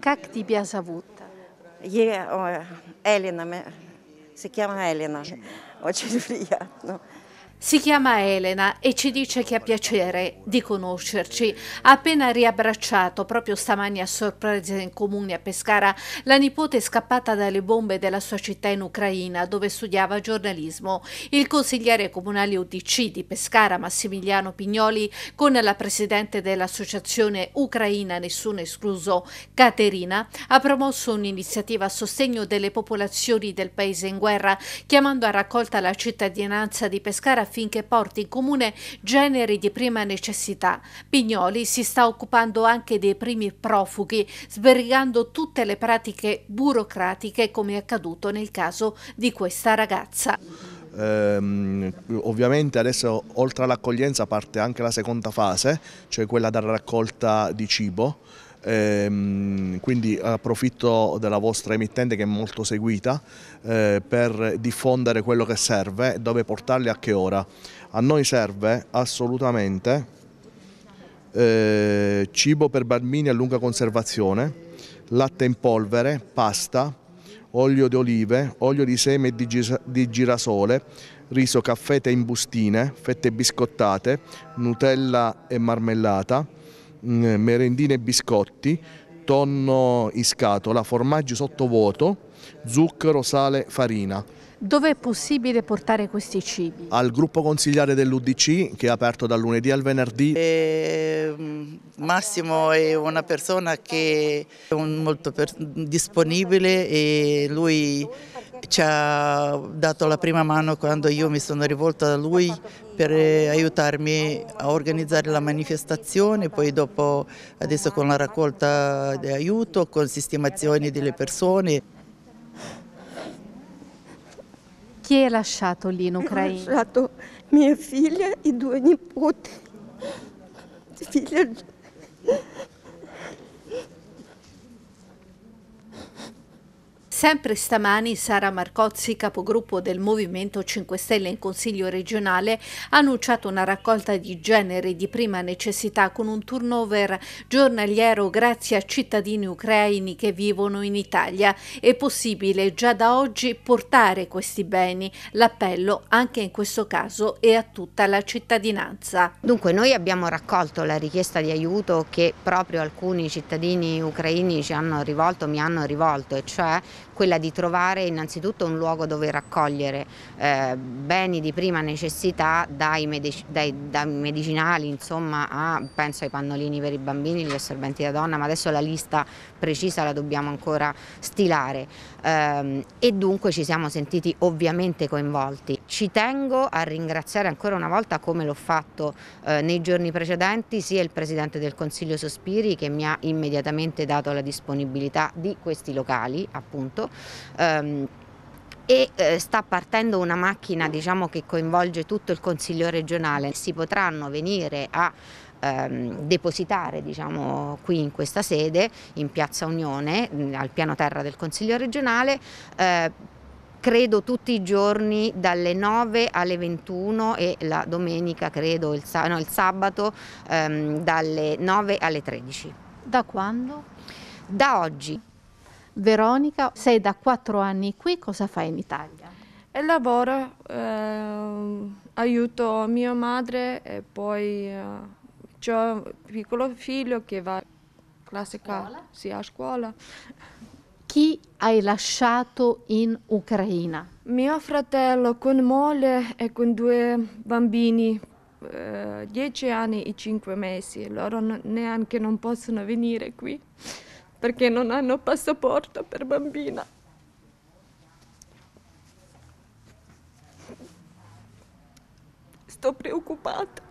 Как тебя зовут? Е... Ой, Элина. Сикема Элина. Очень приятно. Si chiama Elena e ci dice che ha piacere di conoscerci. Ha appena riabbracciato, proprio stamani a sorpresa in comune a Pescara, la nipote scappata dalle bombe della sua città in Ucraina, dove studiava giornalismo. Il consigliere comunale UDC di Pescara, Massimiliano Pignoli, con la presidente dell'associazione Ucraina Nessuno Escluso, Caterina, ha promosso un'iniziativa a sostegno delle popolazioni del paese in guerra, chiamando a raccolta la cittadinanza di Pescara affinché porti in comune generi di prima necessità. Pignoli si sta occupando anche dei primi profughi, sbrigando tutte le pratiche burocratiche come è accaduto nel caso di questa ragazza. Eh, ovviamente adesso oltre all'accoglienza parte anche la seconda fase, cioè quella della raccolta di cibo ehm, quindi approfitto della vostra emittente che è molto seguita eh, per diffondere quello che serve, dove portarli a che ora. A noi serve assolutamente eh, cibo per bambini a lunga conservazione, latte in polvere, pasta, olio di olive, olio di seme e di, gir di girasole, riso, caffè in bustine, fette biscottate, nutella e marmellata, Mm, merendine e biscotti, tonno in scatola, formaggi sottovuoto, zucchero, sale, farina. Dove è possibile portare questi cibi? Al gruppo consigliare dell'UDC che è aperto dal lunedì al venerdì. E mm, Massimo è una persona che è molto disponibile e lui ci ha dato la prima mano quando io mi sono rivolta a lui per aiutarmi a organizzare la manifestazione, poi dopo adesso con la raccolta di aiuto, con sistemazioni delle persone. Chi è lasciato lì in Ucraina? Ho lasciato mia figlia e due nipoti. Figlia Sempre stamani Sara Marcozzi, capogruppo del Movimento 5 Stelle in Consiglio regionale, ha annunciato una raccolta di generi di prima necessità con un turnover giornaliero grazie a cittadini ucraini che vivono in Italia. È possibile già da oggi portare questi beni. L'appello anche in questo caso è a tutta la cittadinanza. Dunque noi abbiamo raccolto la richiesta di aiuto che proprio alcuni cittadini ucraini ci hanno rivolto, mi hanno rivolto, e cioè quella di trovare innanzitutto un luogo dove raccogliere eh, beni di prima necessità dai, medic dai, dai medicinali insomma, a, penso ai pannolini per i bambini, gli assorbenti da donna, ma adesso la lista precisa la dobbiamo ancora stilare eh, e dunque ci siamo sentiti ovviamente coinvolti. Ci tengo a ringraziare ancora una volta come l'ho fatto eh, nei giorni precedenti sia il Presidente del Consiglio Sospiri che mi ha immediatamente dato la disponibilità di questi locali appunto ehm, e eh, sta partendo una macchina diciamo, che coinvolge tutto il Consiglio regionale. Si potranno venire a ehm, depositare diciamo, qui in questa sede, in Piazza Unione, al piano terra del Consiglio regionale, eh, credo tutti i giorni dalle 9 alle 21 e la domenica, credo, il, no, il sabato ehm, dalle 9 alle 13. Da quando? Da oggi. Veronica, sei da quattro anni qui, cosa fai in Italia? E lavoro, eh, aiuto mia madre e poi eh, ho un piccolo figlio che va classica, scuola. Sì, a scuola. Chi hai lasciato in Ucraina? Mio fratello con moglie e con due bambini, eh, 10 anni e 5 mesi, loro neanche non possono venire qui perché non hanno passaporto per bambina. Sto preoccupata.